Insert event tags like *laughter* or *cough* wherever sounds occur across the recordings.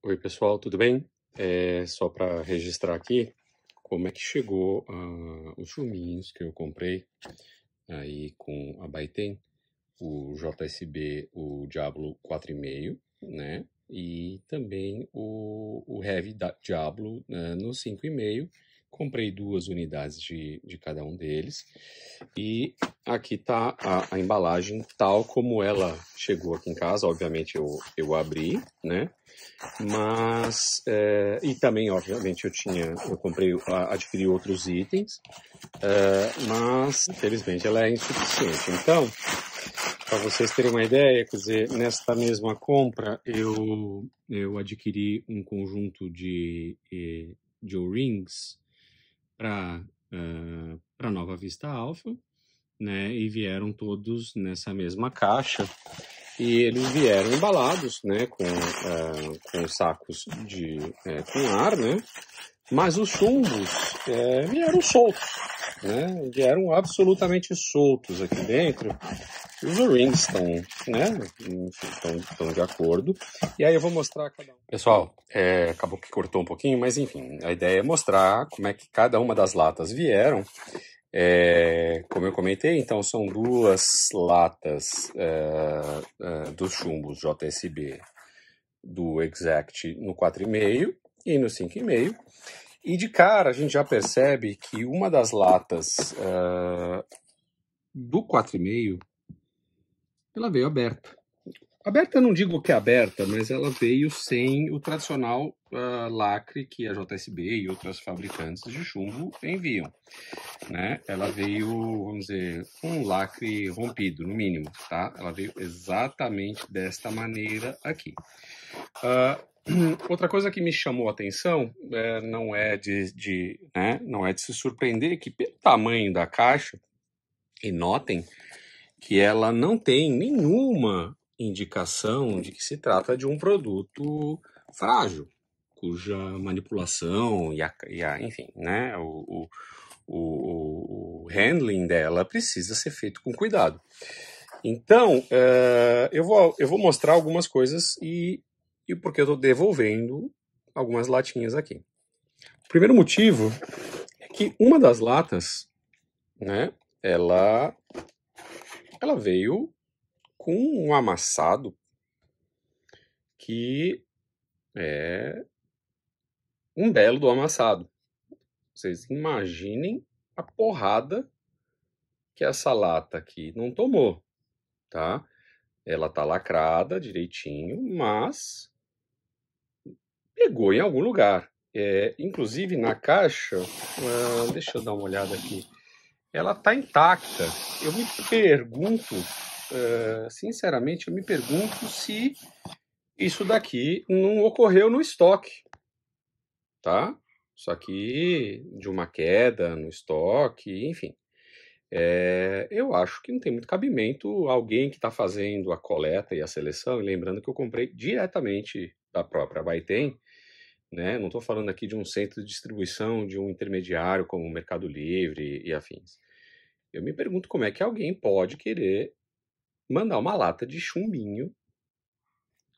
Oi, pessoal, tudo bem? É, só para registrar aqui como é que chegou uh, os filminhos que eu comprei aí com a Baiten, o JSB, o Diablo 4,5, né? E também o, o Heavy da Diablo uh, no 5,5 comprei duas unidades de, de cada um deles. E aqui está a, a, embalagem tal como ela chegou aqui em casa. Obviamente eu, eu abri, né? Mas é, e também obviamente eu tinha eu comprei adquiri outros itens, é, mas infelizmente ela é insuficiente. Então para vocês terem uma ideia, quer dizer, nesta mesma compra eu eu adquiri um conjunto de de O-rings para uh, eh, para Nova Vista Alpha, né? E vieram todos nessa mesma caixa e eles vieram embalados, né? Com, uh, com sacos de uh, com ar, né? Mas os chumbos vieram soltos, né, vieram absolutamente soltos aqui dentro. os rings estão, né, estão, estão de acordo. E aí eu vou mostrar cada um. Pessoal, é, acabou que cortou um pouquinho, mas enfim, a ideia é mostrar como é que cada uma das latas vieram. É, como eu comentei, então são duas latas é, é dos chumbos JSB do Exact no 4,5 e no 5,5 e de cara a gente já percebe que uma das latas uh, do 4,5 ela veio aberta. Aberta não digo que é aberta, mas ela veio sem o tradicional uh, lacre que a JSB e outras fabricantes de chumbo enviam. Né? Ela veio, vamos dizer, um lacre rompido, no mínimo. Tá? Ela veio exatamente desta maneira aqui. Uh, Hum, outra coisa que me chamou a atenção é, não é de, de né, não é de se surpreender que pelo tamanho da caixa e notem que ela não tem nenhuma indicação de que se trata de um produto frágil, cuja manipulação e a, e a enfim, né, o, o, o, handling dela precisa ser feito com cuidado. Então, uh, eu, vou, eu vou mostrar algumas coisas e e porque eu estou devolvendo algumas latinhas aqui. O primeiro motivo é que uma das latas, né, ela, ela veio com um amassado que é um belo do amassado. Vocês imaginem a porrada que essa lata aqui não tomou, tá? Ela tá lacrada direitinho, mas pegou em algum lugar. É, inclusive na caixa, ah, deixa eu dar uma olhada aqui, ela está intacta. Eu me pergunto, uh, sinceramente, eu me pergunto se isso daqui não ocorreu no estoque, tá? Isso aqui de uma queda no estoque, enfim. É, eu acho que não tem muito cabimento alguém que está fazendo a coleta e a seleção, e lembrando que eu comprei diretamente da própria Baitem, né? Não estou falando aqui de um centro de distribuição, de um intermediário como o Mercado Livre e afins. Eu me pergunto como é que alguém pode querer mandar uma lata de chumbinho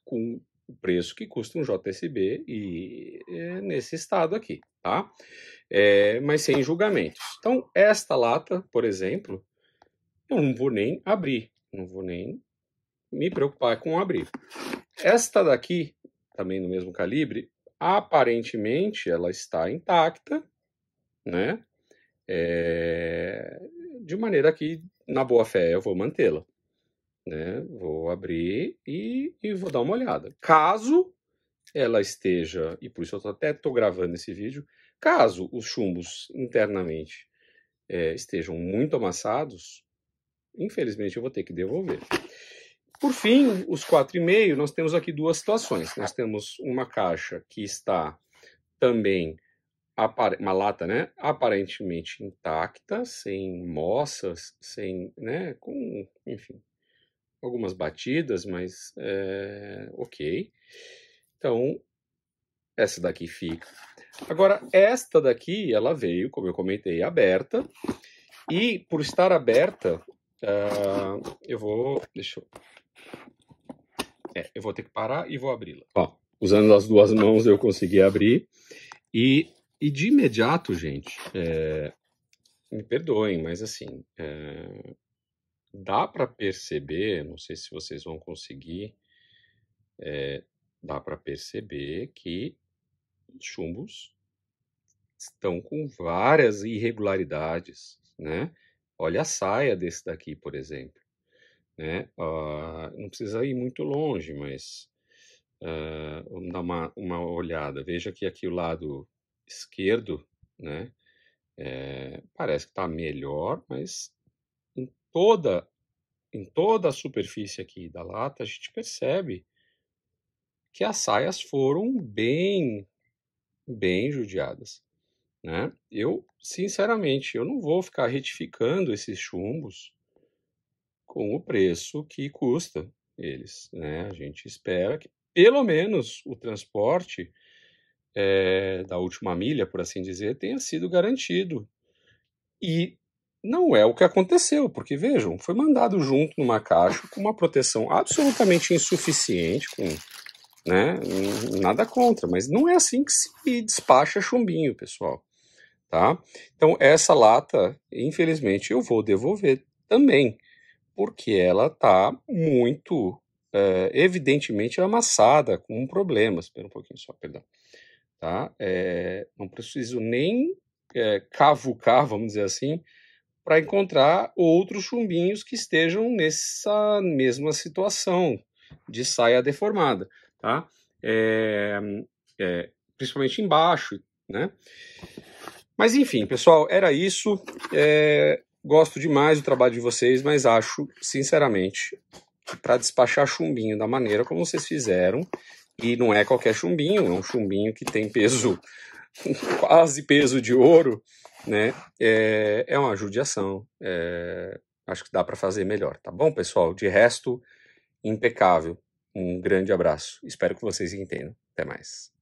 com o preço que custa um JSB e é, nesse estado aqui, tá? É, mas sem julgamentos. Então, esta lata, por exemplo, eu não vou nem abrir, não vou nem me preocupar com abrir. Esta daqui, também no mesmo calibre, aparentemente ela está intacta, né? É... de maneira que, na boa fé, eu vou mantê-la. Né? Vou abrir e, e vou dar uma olhada. Caso ela esteja, e por isso eu até estou gravando esse vídeo, caso os chumbos internamente é, estejam muito amassados, infelizmente eu vou ter que devolver. Por fim, os 4,5, nós temos aqui duas situações. Nós temos uma caixa que está também, uma lata, né? Aparentemente intacta, sem moças, sem, né? Com, enfim, algumas batidas, mas é, ok. Então, essa daqui fica. Agora, esta daqui, ela veio, como eu comentei, aberta. E por estar aberta, uh, eu vou. Deixa eu é, eu vou ter que parar e vou abri-la. Ó, usando as duas mãos eu consegui abrir. E, e de imediato, gente, é, me perdoem, mas assim, é, dá para perceber, não sei se vocês vão conseguir, é, dá para perceber que chumbos estão com várias irregularidades, né? Olha a saia desse daqui, por exemplo. Né? Uh, não precisa ir muito longe, mas uh, vamos dar uma, uma olhada. Veja que aqui o lado esquerdo, né? É, parece que está melhor, mas em toda, em toda a superfície aqui da lata, a gente percebe que as saias foram bem, bem judiadas. Né? Eu, sinceramente, eu não vou ficar retificando esses chumbos, com o preço que custa eles. Né? A gente espera que, pelo menos, o transporte é, da última milha, por assim dizer, tenha sido garantido. E não é o que aconteceu, porque vejam, foi mandado junto numa caixa com uma proteção absolutamente insuficiente, com né, nada contra, mas não é assim que se despacha chumbinho, pessoal. Tá? Então, essa lata, infelizmente, eu vou devolver também porque ela está muito, é, evidentemente, amassada com problemas. Espera um pouquinho só, perdão. Tá? É, não preciso nem é, cavucar, vamos dizer assim, para encontrar outros chumbinhos que estejam nessa mesma situação de saia deformada, tá? É, é, principalmente embaixo, né? Mas enfim, pessoal, era isso. É, gosto demais do trabalho de vocês, mas acho, sinceramente, que para despachar chumbinho da maneira como vocês fizeram, e não é qualquer chumbinho, é um chumbinho que tem peso, *laughs* quase peso de ouro, né? É, é uma judiação. É, acho que dá para fazer melhor, tá bom, pessoal? De resto, impecável. Um grande abraço. Espero que vocês entendam. Até mais.